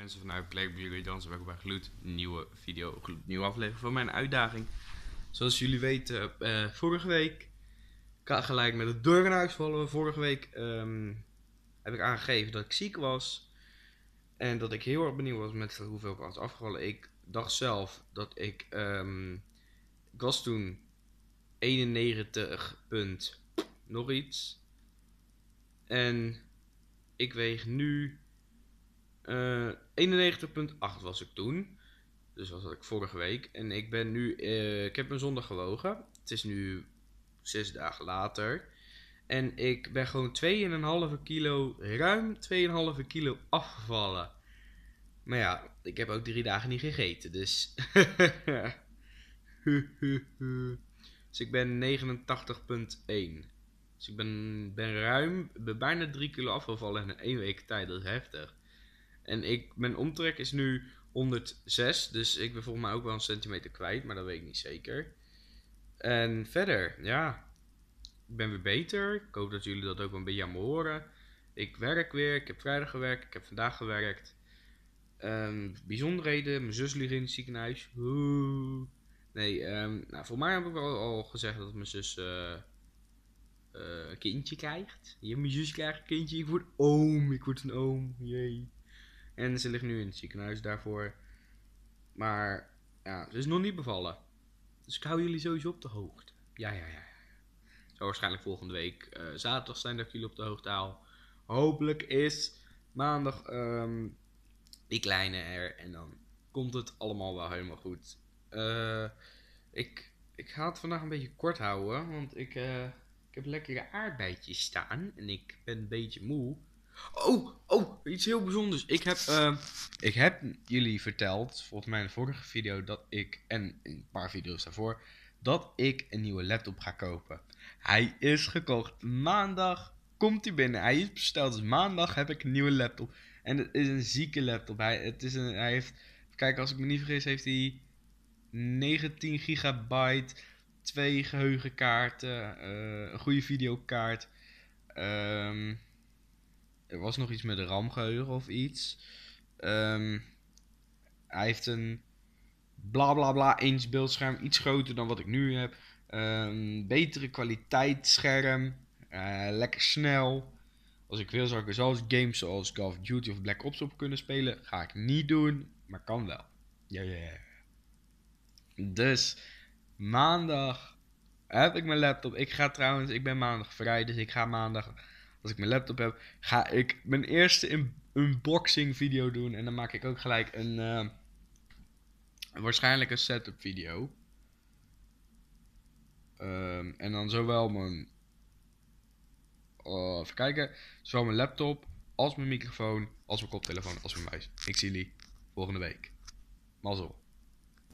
mensen vanuit Blijkbaar jullie dansen bij Gloed. Nieuwe video, nieuwe aflevering van mijn uitdaging. Zoals jullie weten, eh, vorige week, gelijk met het deur in vallen, vorige week ehm, heb ik aangegeven dat ik ziek was. En dat ik heel erg benieuwd was met hoeveel ik was afgevallen. Ik dacht zelf dat ik, um, ik was toen 91 punt nog iets. En ik weeg nu 91.8 eh, was ik toen. Dus was dat ik vorige week. En ik ben nu. Eh, ik heb mijn zondag gewogen. Het is nu zes dagen later. En ik ben gewoon 2,5 kilo, ruim 2,5 kilo afgevallen. Maar ja, ik heb ook drie dagen niet gegeten, dus. dus ik ben 89,1. Dus ik ben, ben ruim, ben bijna 3 kilo afgevallen in één week tijd. Dat is heftig. En ik, mijn omtrek is nu 106. Dus ik ben volgens mij ook wel een centimeter kwijt. Maar dat weet ik niet zeker. En verder, ja. Ik ben weer beter. Ik hoop dat jullie dat ook een beetje aan me horen. Ik werk weer. Ik heb vrijdag gewerkt. Ik heb vandaag gewerkt. Um, bijzonderheden. Mijn zus ligt in het ziekenhuis. Nee, ehm, nou, voor mij heb ik al, al gezegd dat mijn zus eh, eh, een kindje krijgt. Ja, mijn zus krijgt een kindje. Ik word oom. Ik word een oom. Jee. En ze ligt nu in het ziekenhuis daarvoor. Maar ja, ze is nog niet bevallen. Dus ik hou jullie sowieso op de hoogte. Ja, ja, ja. Zo waarschijnlijk volgende week eh, zaterdag zijn dat jullie op de hoogte haal. Hopelijk is maandag ehm, die kleine er. En dan komt het allemaal wel helemaal goed. Eh, ik, ik ga het vandaag een beetje kort houden. Want ik, eh, ik heb lekkere aardbeidjes staan. En ik ben een beetje moe. Oh, oh, iets heel bijzonders. Ik heb, eh, ik heb jullie verteld, volgens mij in de vorige video, dat ik, en een paar video's daarvoor, dat ik een nieuwe laptop ga kopen. Hij is gekocht. Maandag komt hij binnen. Hij is besteld. Dus maandag heb ik een nieuwe laptop. En het is een zieke laptop. Hij, het is een, hij heeft, kijk als ik me niet vergis, heeft hij 19 gigabyte, twee geheugenkaarten, eh, een goede videokaart. Um, er was nog iets met de RAM-geheugen of iets. Ehm, hij heeft een bla bla bla inch beeldscherm. Iets groter dan wat ik nu heb. Ehm, betere kwaliteit scherm. Eh, lekker snel. Als ik wil zou ik zelfs games zoals Call of Duty of Black Ops op kunnen spelen. Ga ik niet doen, maar kan wel. Ja, ja, ja. Dus maandag heb ik mijn laptop. Ik ga trouwens, ik ben maandag vrij, dus ik ga maandag als ik mijn laptop heb, ga ik mijn eerste unboxing video doen. En dan maak ik ook gelijk een, eh, waarschijnlijk een setup video. Ehm, en dan zowel mijn, uh, even kijken, zowel mijn laptop als mijn microfoon, als mijn koptelefoon, als mijn muis. Ik zie jullie volgende week. Mazzel.